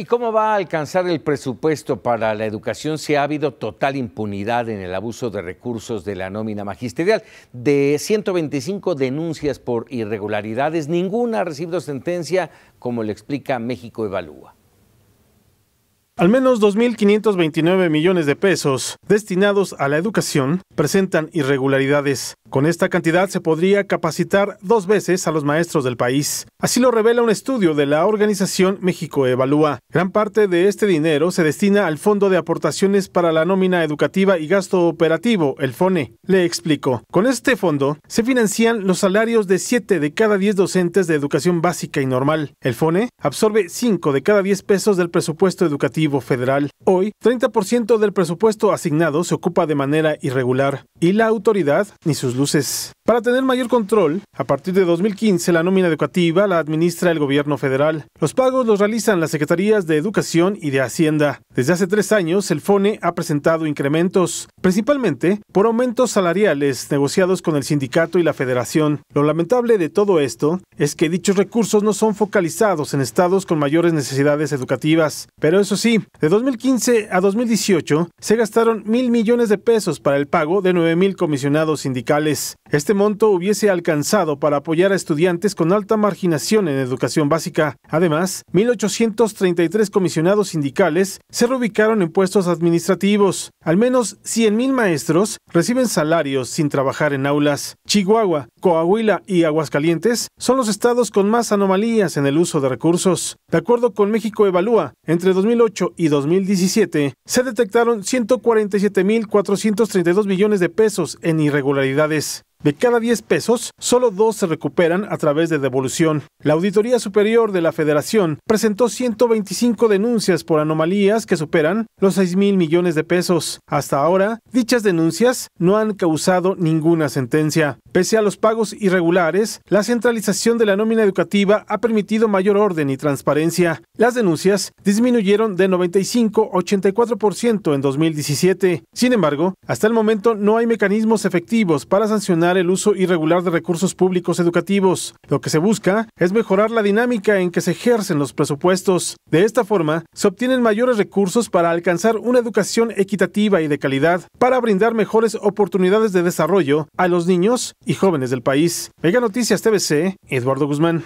¿Y cómo va a alcanzar el presupuesto para la educación si ha habido total impunidad en el abuso de recursos de la nómina magisterial? De 125 denuncias por irregularidades, ninguna ha recibido sentencia, como le explica México Evalúa. Al menos 2.529 millones de pesos destinados a la educación presentan irregularidades, con esta cantidad se podría capacitar dos veces a los maestros del país. Así lo revela un estudio de la organización México Evalúa. Gran parte de este dinero se destina al Fondo de Aportaciones para la Nómina Educativa y Gasto Operativo, el FONE. Le explico. Con este fondo se financian los salarios de 7 de cada 10 docentes de educación básica y normal. El FONE absorbe 5 de cada 10 pesos del presupuesto educativo federal. Hoy, 30% del presupuesto asignado se ocupa de manera irregular y la autoridad ni sus luces. Para tener mayor control, a partir de 2015 la nómina educativa la administra el gobierno federal. Los pagos los realizan las secretarías de Educación y de Hacienda. Desde hace tres años, el FONE ha presentado incrementos, principalmente por aumentos salariales negociados con el sindicato y la federación. Lo lamentable de todo esto es que dichos recursos no son focalizados en estados con mayores necesidades educativas. Pero eso sí, de 2015 a 2018 se gastaron mil millones de pesos para el pago de 9 mil comisionados sindicales. Este monto hubiese alcanzado para apoyar a estudiantes con alta marginación en educación básica. Además, 1.833 comisionados sindicales se reubicaron en puestos administrativos. Al menos 100.000 maestros reciben salarios sin trabajar en aulas. Chihuahua, Coahuila y Aguascalientes son los estados con más anomalías en el uso de recursos. De acuerdo con México Evalúa, entre 2008 y 2017 se detectaron 147.432 millones de pesos en irregularidades. De cada 10 pesos, solo dos se recuperan a través de devolución. La Auditoría Superior de la Federación presentó 125 denuncias por anomalías que superan los 6 mil millones de pesos. Hasta ahora, dichas denuncias no han causado ninguna sentencia. Pese a los pagos irregulares, la centralización de la nómina educativa ha permitido mayor orden y transparencia. Las denuncias disminuyeron de 95 a 84% en 2017. Sin embargo, hasta el momento no hay mecanismos efectivos para sancionar el uso irregular de recursos públicos educativos. Lo que se busca es mejorar la dinámica en que se ejercen los presupuestos. De esta forma, se obtienen mayores recursos para alcanzar una educación equitativa y de calidad, para brindar mejores oportunidades de desarrollo a los niños y jóvenes del país. Mega Noticias TVC, Eduardo Guzmán.